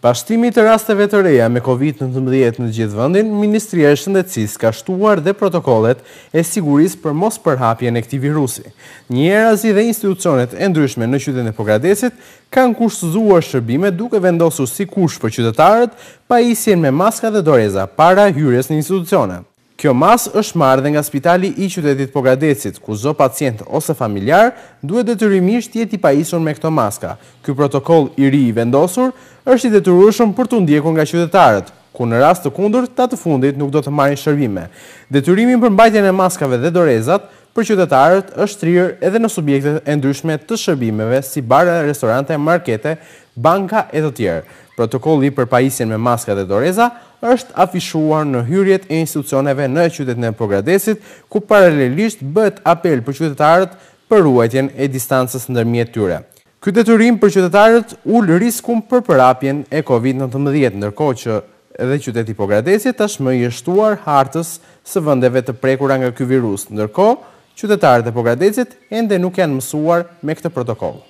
Pashtimi të rasteve të reja me COVID-19 në gjithë vëndin, Ministria e Shëndecis ka shtuar dhe protokollet e siguris për mos përhapje në këti virusi. Njerazi dhe institucionet e ndryshme në qytet e pogradesit kanë kushtëzuar shërbime duke vendosu si kush për qytetarët pa isjen me maska dhe doreza para hyres në institucionet. Kjo mas është marrë dhe nga spitali i qytetit Pogadecit, ku zo pacient ose familjar duhet dhe të rrimisht tjeti pa isur me këto maska. Kjo protokoll i ri i vendosur është i dhe të rrushëm për të ndjeku nga qytetarët, ku në rast të kundur të të fundit nuk do të marrë shërbime. Dhe të për mbajtjen e maskave dhe dorezat, për qytetarët është rirë edhe në subjektet e ndryshme të shërbimeve si bare, restorante, markete, banka e të tjerë. Protokolli për pajisjen me maska dhe doreza është afishuar në hyrjet e institucioneve në qytet në Pogradesit ku paralelisht bët apel për qytetarët për ruajtjen e distancës ndërmjet tyre. Ky detyrim për qytetarët ul riskun për përapjen e COVID-19, ndërkohë që edhe qyteti Pogradeci tashmë i shtuar hartës së vendeve të prekura nga ky virus. Ndërkohë, Qytetarët e Pogradecit ende nuk janë mësuar me këtë protokoll.